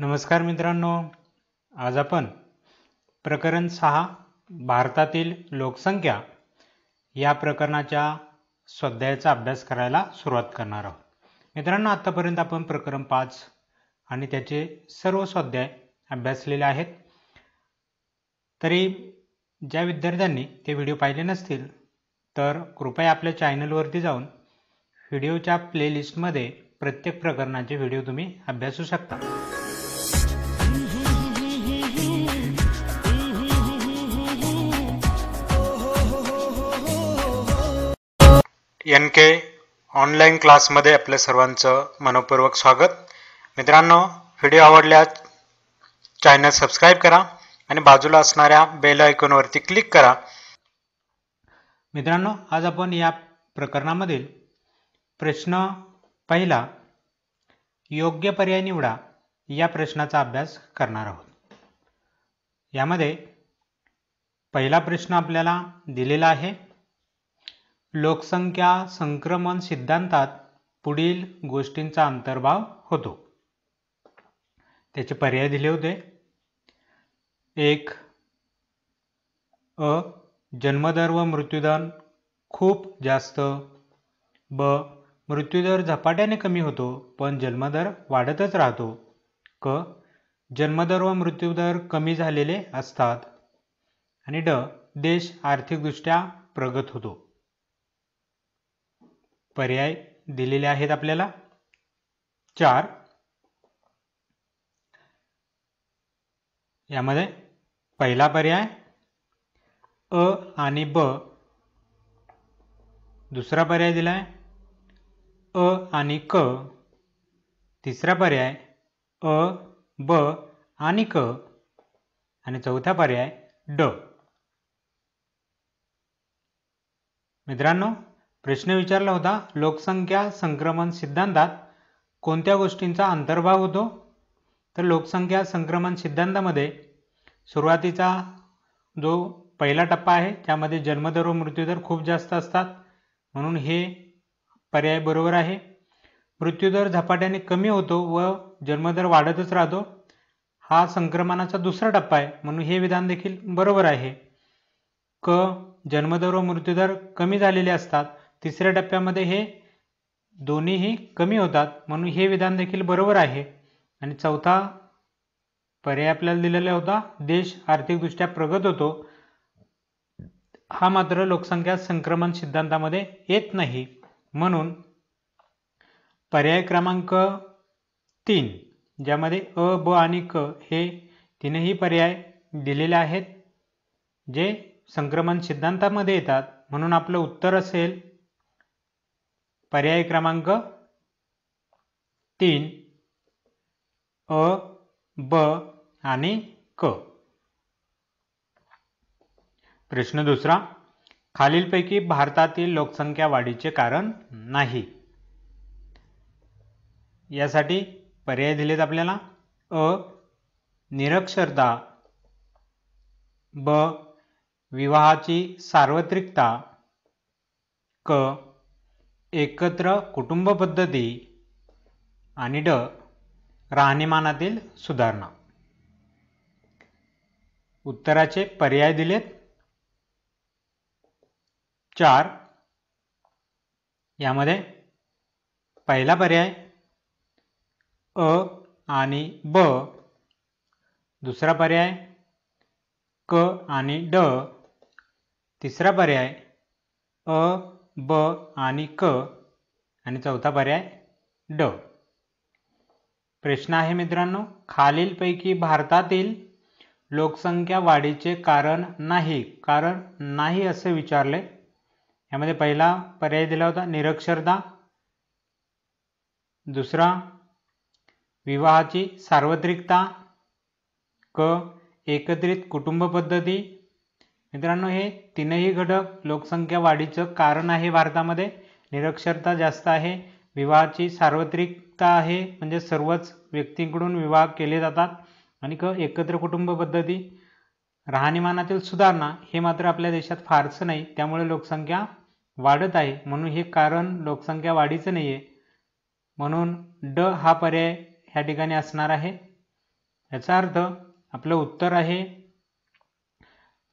नमस्कार मित्रांनो आज आपण प्रकरण सहा भारतातील लोकसंख्या या प्रकरणाच्या स्वाध्यायाचा अभ्यास करायला सुरुवात करणार आहोत मित्रांनो आत्तापर्यंत आपण प्रकरण पाच आणि त्याचे सर्व स्वाध्याय अभ्यासलेले आहेत तरी ज्या विद्यार्थ्यांनी ते व्हिडिओ पाहिले नसतील तर कृपया आपल्या चॅनलवरती जाऊन व्हिडिओच्या प्लेलिस्टमध्ये प्रत्येक प्रकरणाचे व्हिडिओ तुम्ही अभ्यासू शकता एन के ऑनलाईन क्लासमध्ये आपल्या सर्वांचं मनपूर्वक स्वागत मित्रांनो व्हिडिओ आवडल्यास चॅनल सबस्क्राईब करा आणि बाजूला असणाऱ्या बेल आयकॉनवरती क्लिक करा मित्रांनो आज आपण या प्रकरणामधील प्रश्न पहिला योग्य पर्याय निवडा या प्रश्नाचा अभ्यास करणार आहोत यामध्ये पहिला प्रश्न आपल्याला दिलेला आहे लोकसंख्या संक्रमण सिद्धांतात पुढील गोष्टींचा अंतर्भाव होतो त्याचे पर्याय दिले होते एक अ जन्मदर व मृत्यूदर खूप जास्त ब मृत्यूदर झपाट्याने कमी होतो पण जन्मदर वाढतच राहतो क जन्मदर व मृत्यूदर कमी झालेले असतात आणि ड देश आर्थिकदृष्ट्या प्रगत होतो पर्याय दिलेले आहेत आपल्याला चार यामध्ये पहिला पर्याय अ आणि ब दुसरा पर्याय दिला अ आणि क तिसरा पर्याय अ ब आणि क आणि चौथा पर्याय ड मित्रांनो प्रश्न विचारला होता लोकसंख्या संक्रमण सिद्धांतात कोणत्या गोष्टींचा अंतर्भाव होतो तर लोकसंख्या संक्रमण सिद्धांतामध्ये सुरुवातीचा जो पहिला टप्पा आहे त्यामध्ये जन्मदर व मृत्यूदर खूप जास्त असतात म्हणून हे पर्याय बरोबर आहे मृत्यूदर झपाट्याने कमी होतो व जन्मदर वाढतच राहतो हा संक्रमणाचा दुसरा टप्पा आहे म्हणून हे विधान देखील बरोबर आहे क जन्मदर व मृत्यूदर कमी झालेले असतात तिसऱ्या टप्प्यामध्ये हे दोन्हीही कमी होतात म्हणून हे विधान देखील बरोबर आहे आणि चौथा पर्याय आपल्याला दिलेला होता देश आर्थिकदृष्ट्या प्रगत होतो हा मात्र लोकसंख्या संक्रमण सिद्धांतामध्ये येत नाही म्हणून पर्याय क्रमांक तीन ज्यामध्ये अ ब आणि क हे तीनही पर्याय दिलेले आहेत जे संक्रमण सिद्धांतामध्ये येतात म्हणून आपलं उत्तर असेल पर्याय क्रमांक तीन अ ब आणि क प्रश्न दुसरा खालीलपैकी भारतातील लोकसंख्या वाढीचे कारण नाही यासाठी पर्याय दिलेत आपल्याला अ निरक्षरता ब विवाहाची सार्वत्रिकता क एकत्र कुटुंब पद्धती आणि ड राहणीमानातील सुधारणा उत्तराचे पर्याय दिलेत चार यामध्ये पहिला पर्याय अ आणि ब दुसरा पर्याय क आणि ड तिसरा पर्याय अ ब आणि क आणि चौथा पर्याय ड प्रश्न आहे मित्रांनो खालीलपैकी भारतातील लोकसंख्या वाढीचे कारण नाही कारण नाही असे विचारले यामध्ये पहिला पर्याय दिला होता निरक्षरता दुसरा विवाहाची सार्वत्रिकता क एकत्रित कुटुंब पद्धती मित्रांनो हे तीनही घटक लोकसंख्या वाढीचं कारण आहे भारतामध्ये निरक्षरता जास्त आहे विवाहाची सार्वत्रिकता आहे म्हणजे सर्वच व्यक्तींकडून विवाह केले जातात आणि क एकत्र कुटुंब पद्धती राहणीमानातील सुधारणा हे मात्र आपल्या देशात फारसं नाही त्यामुळे लोकसंख्या वाढत आहे म्हणून हे कारण लोकसंख्या वाढीचं नाही आहे म्हणून ड हा पर्याय ह्या ठिकाणी असणार आहे याचा अर्थ आपलं उत्तर आहे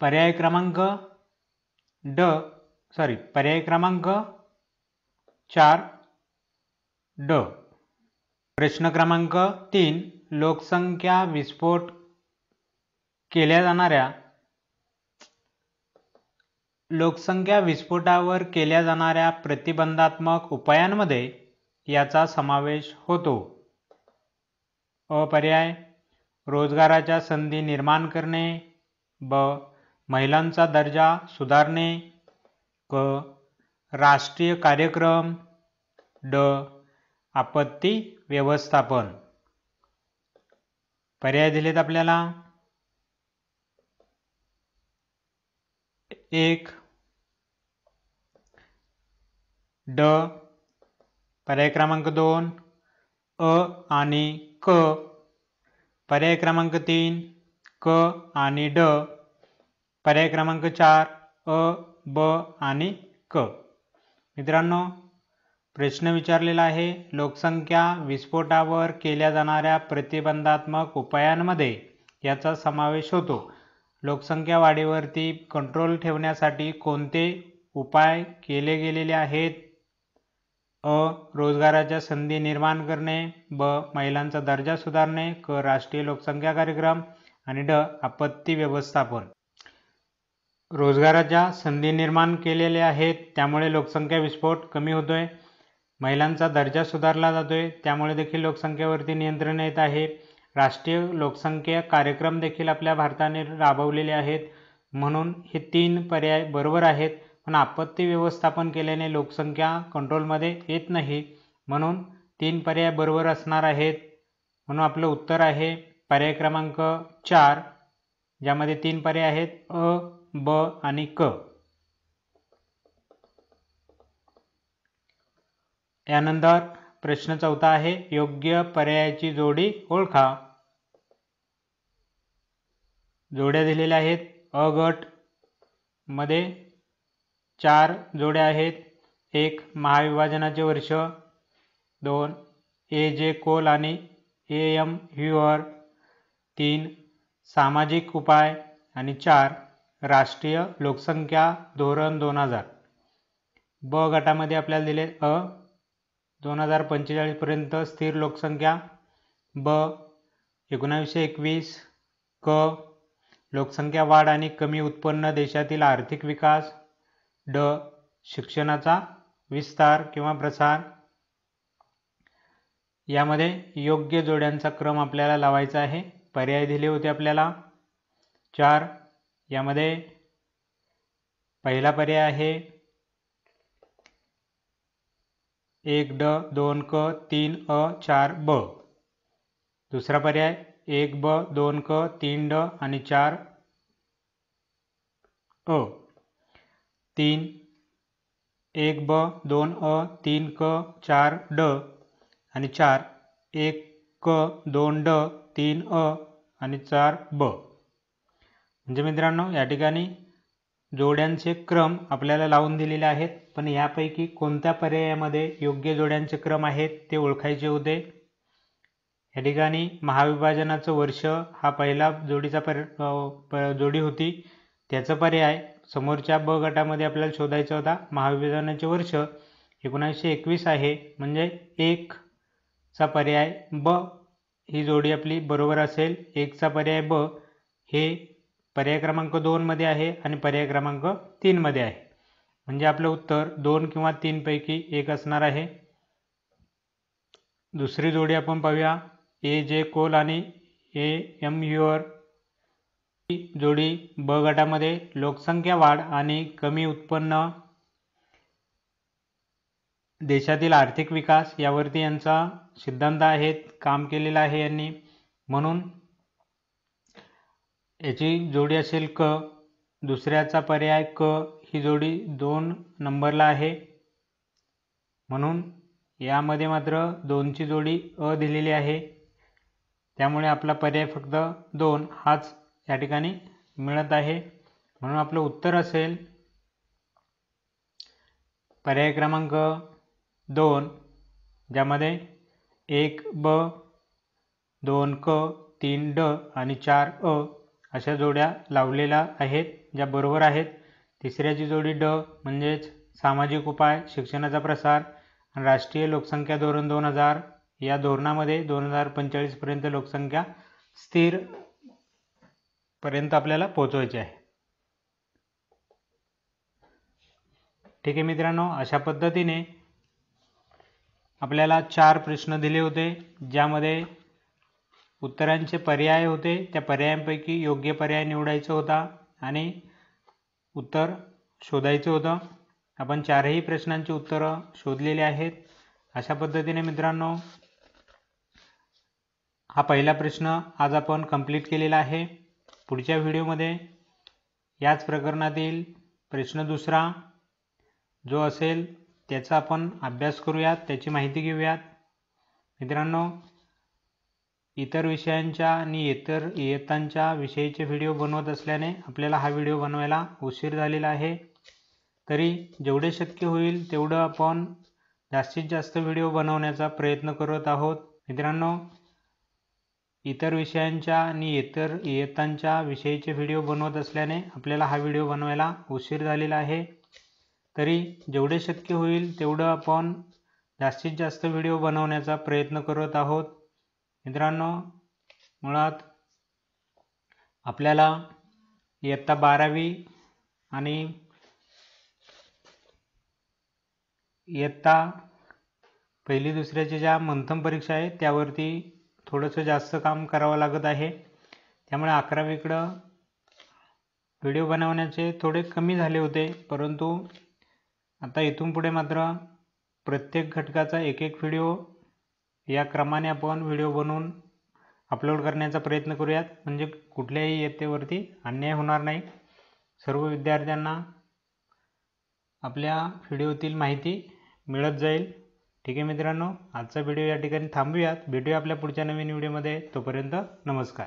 पर्याय क्रमांक ड सॉरी पर्याय क्रमांक चार ड प्रश्न क्रमांक तीन लोकसंख्या विस्फोट केल्या जाणाऱ्या लोकसंख्या विस्फोटावर केल्या जाणाऱ्या प्रतिबंधात्मक उपायांमध्ये याचा समावेश होतो अपर्याय रोजगाराच्या संधी निर्माण करणे ब महिलांचा दर्जा सुधारणे क राष्ट्रीय कार्यक्रम ड आपत्ती व्यवस्थापन पर्याय दिलेत आपल्याला एक ड पर्याय क्रमांक दोन अ आणि क पर्याय क्रमांक तीन क आणि ड पर्याय क्रमांक चार अ ब आणि क मित्रांनो प्रश्न विचारलेला आहे लोकसंख्या विस्फोटावर केल्या जाणाऱ्या प्रतिबंधात्मक उपायांमध्ये याचा समावेश होतो लोकसंख्या वाढीवरती कंट्रोल ठेवण्यासाठी कोणते उपाय केले गेलेले आहेत अ रोजगाराच्या संधी निर्माण करणे ब महिलांचा दर्जा सुधारणे क राष्ट्रीय लोकसंख्या कार्यक्रम आणि ड आपत्ती व्यवस्थापन रोजगाराच्या संधी निर्माण केलेल्या आहेत त्यामुळे लोकसंख्या विस्फोट कमी होतो आहे महिलांचा दर्जा सुधारला जातो आहे त्यामुळे देखील लोकसंख्येवरती नियंत्रण येत आहे राष्ट्रीय लोकसंख्या कार्यक्रम देखील आपल्या भारताने राबवलेले आहेत म्हणून हे तीन पर्याय बरोबर आहेत पण आपत्ती व्यवस्थापन केल्याने लोकसंख्या कंट्रोलमध्ये येत नाही म्हणून तीन पर्याय बरोबर असणार आहेत म्हणून आपलं उत्तर आहे पर्याय क्रमांक चार ज्यामध्ये तीन पर्याय आहेत अ ब आणि क यानंतर प्रश्न चौथा आहे योग्य पर्यायाची जोडी ओळखा जोड्या दिलेल्या आहेत अ गट मध्ये चार जोड्या आहेत एक महाविभाजनाचे वर्ष दोन ए जे कोल आणि ए एम ह्युअर तीन सामाजिक उपाय आणि चार राष्ट्रीय लोकसंख्या धोरण दोन हजार ब गटामध्ये आपल्याला दिले अ दोन हजार पंचेचाळीसपर्यंत स्थिर लोकसंख्या ब एकोणावीसशे एकवीस क लोकसंख्या वाढ आणि कमी उत्पन्न देशातील आर्थिक विकास ड शिक्षणाचा विस्तार किंवा प्रसार यामध्ये योग्य जोड्यांचा क्रम आपल्याला लावायचा आहे पर्याय दिले होते आपल्याला चार यामध्ये पहिला पर्याय आहे एक ड दोन क तीन अ चार ब दुसरा पर्याय एक ब दोन क तीन ड आणि चार अ तीन एक ब दोन अ तीन क चार ड आणि चार एक क दोन ड तीन अ आणि चार ब म्हणजे मित्रांनो या ठिकाणी जोड्यांचे क्रम आपल्याला लावून दिलेले आहेत पण यापैकी कोणत्या पर्यायामध्ये योग्य जोड्यांचे क्रम आहेत ते ओळखायचे होते या ठिकाणी महाविभाजनाचं वर्ष हा पहिला जोडीचा पर, पर जोडी होती त्याचा पर्याय समोरच्या ब गटामध्ये आपल्याला शोधायचा होता महाविभाजनाचे वर्ष एकोणावीसशे एकवीस आहे म्हणजे एक चा पर्याय ब ही जोडी आपली बरोबर असेल एकचा पर्याय ब हे पर्याय क्रमांक दोनमध्ये आहे आणि पर्याय क्रमांक तीनमध्ये आहे म्हणजे आपलं उत्तर दोन किंवा तीनपैकी एक असणार आहे दुसरी जोडी आपण पाहूया ए जे कोल आणि ए एम युअर ही जोडी ब गटामध्ये लोकसंख्या वाढ आणि कमी उत्पन्न देशातील आर्थिक विकास यावरती यांचा सिद्धांत आहेत काम केलेलं आहे यांनी म्हणून याची जोडी असेल क दुसऱ्याचा पर्याय क ही जोडी दोन नंबरला आहे म्हणून यामध्ये मात्र दोनची जोडी अ दिलेली आहे त्यामुळे आपला पर्याय फक्त दोन हाच या ठिकाणी मिळत आहे म्हणून आपलं उत्तर असेल पर्याय क्रमांक दोन ज्यामध्ये एक ब दोन क तीन ड आणि चार अ अशा जोड्या लावलेल्या आहेत ज्या बरोबर आहेत तिसऱ्याची जोडी ड म्हणजेच सामाजिक उपाय शिक्षणाचा प्रसार आणि राष्ट्रीय लोकसंख्या धोरण दोन हजार या धोरणामध्ये दोन हजार पंचेचाळीसपर्यंत लोकसंख्या स्थिर पर्यंत आपल्याला पोहोचवायची आहे ठीक आहे मित्रांनो अशा पद्धतीने आपल्याला चार प्रश्न दिले होते ज्यामध्ये उत्तरांचे पर्याय होते त्या पर्यायांपैकी योग्य पर्याय निवडायचा होता आणि उत्तर शोधायचं होतं आपण चारही प्रश्नांची उत्तरं शोधलेली आहेत अशा पद्धतीने मित्रांनो हा पहिला प्रश्न आज आपण कंप्लीट केलेला आहे पुढच्या व्हिडिओमध्ये याच प्रकरणातील प्रश्न दुसरा जो असेल त्याचा आपण अभ्यास करूयात त्याची माहिती घेऊयात मित्रांनो इतर विषयांच्या आणि इतर इयत्तांच्या विषयीचे व्हिडिओ बनवत असल्याने आपल्याला हा व्हिडिओ बनवायला उशीर झालेला आहे तरी जेवढे शक्य होईल तेवढं आपण जास्तीत जास्त व्हिडिओ बनवण्याचा प्रयत्न करत आहोत मित्रांनो इतर विषयांच्या आणि इतर इयत्तांच्या विषयीचे व्हिडिओ बनवत असल्याने आपल्याला हा व्हिडिओ बनवायला उशीर झालेला आहे तरी जेवढे शक्य होईल तेवढं आपण जास्तीत जास्त व्हिडिओ बनवण्याचा प्रयत्न करत आहोत मित्रांनो मुळात आपल्याला इयत्ता बारावी आणि इयत्ता पहिली दुसऱ्याच्या ज्या मंथम परीक्षा आहेत त्यावरती थोडंसं जास्त काम करावं लागत आहे त्यामुळे अकरावीकडं व्हिडिओ बनवण्याचे थोडे कमी झाले होते परंतु आता इथून पुढे मात्र प्रत्येक घटकाचा एक एक व्हिडिओ या क्रमाने आपण व्हिडिओ बनवून अपलोड करण्याचा प्रयत्न करूयात म्हणजे कुठल्याही इयत्तेवरती अन्याय होणार नाही सर्व विद्यार्थ्यांना आपल्या व्हिडिओतील माहिती मिळत जाईल ठीक आहे मित्रांनो आजचा व्हिडिओ या ठिकाणी थांबूयात भेटूया आपल्या पुढच्या नवीन व्हिडिओमध्ये तोपर्यंत नमस्कार